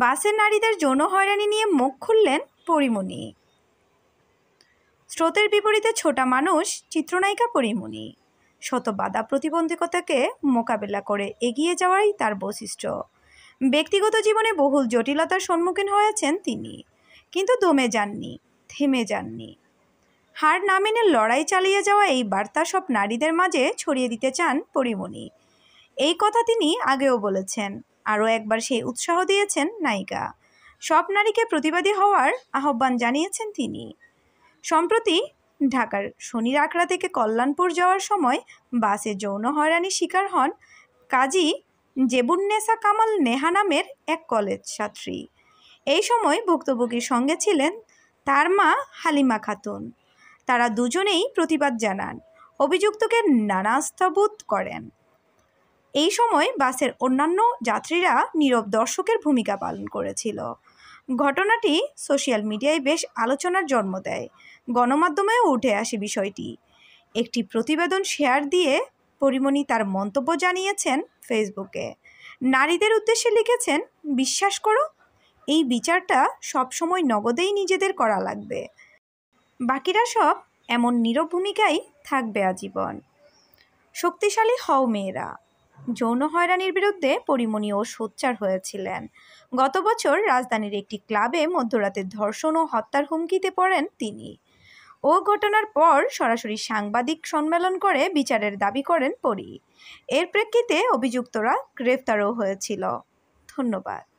বাসে নারীদের যৌন হয়রানি নিয়ে মুখ খুললেন পরিমণি স্রোতের বিপরীতে ছোটা মানুষ চিত্রনায়িকা পরিমণি শত বাধা প্রতিবন্ধকতাকে মোকাবেলা করে এগিয়ে যাওয়াই তার বৈশিষ্ট্য ব্যক্তিগত জীবনে বহুল জটিলতার সম্মুখীন হয়েছেন তিনি কিন্তু দমে যাননি থেমে যাননি হার না মেনে লড়াই চালিয়ে যাওয়া এই বার্তা সব নারীদের মাঝে ছড়িয়ে দিতে চান পরিমণি এই কথা তিনি আগেও বলেছেন আরও একবার সেই উৎসাহ দিয়েছেন নায়িকা সব নারীকে প্রতিবাদী হওয়ার আহ্বান জানিয়েছেন তিনি সম্প্রতি ঢাকার শনির আখড়া থেকে কল্যাণপুর যাওয়ার সময় বাসে যৌন হয়রানির শিকার হন কাজী জেবুন্নেসা কামাল নেহা নামের এক কলেজ ছাত্রী এই সময় ভুক্তভোগীর সঙ্গে ছিলেন তার মা হালিমা খাতুন তারা দুজনেই প্রতিবাদ জানান অভিযুক্তকে নানা স্থবোধ করেন এই সময় বাসের অন্যান্য যাত্রীরা নীরব দর্শকের ভূমিকা পালন করেছিল ঘটনাটি সোশ্যাল মিডিয়ায় বেশ আলোচনার জন্ম দেয় গণমাধ্যমেও উঠে আসে বিষয়টি একটি প্রতিবেদন শেয়ার দিয়ে পরিমণি তার মন্তব্য জানিয়েছেন ফেসবুকে নারীদের উদ্দেশ্যে লিখেছেন বিশ্বাস করো এই বিচারটা সবসময় নগদেই নিজেদের করা লাগবে বাকিরা সব এমন নীরব ভূমিকাই থাকবে আজীবন শক্তিশালী হও মেয়েরা যৌন হয়রানির বিরুদ্ধে পরিমণি ও সোচ্চার হয়েছিলেন গত বছর রাজধানীর একটি ক্লাবে মধ্যরাতে ধর্ষণ ও হত্যার হুমকিতে পড়েন তিনি ও ঘটনার পর সরাসরি সাংবাদিক সম্মেলন করে বিচারের দাবি করেন পরি এর প্রেক্ষিতে অভিযুক্তরা গ্রেফতারও হয়েছিল ধন্যবাদ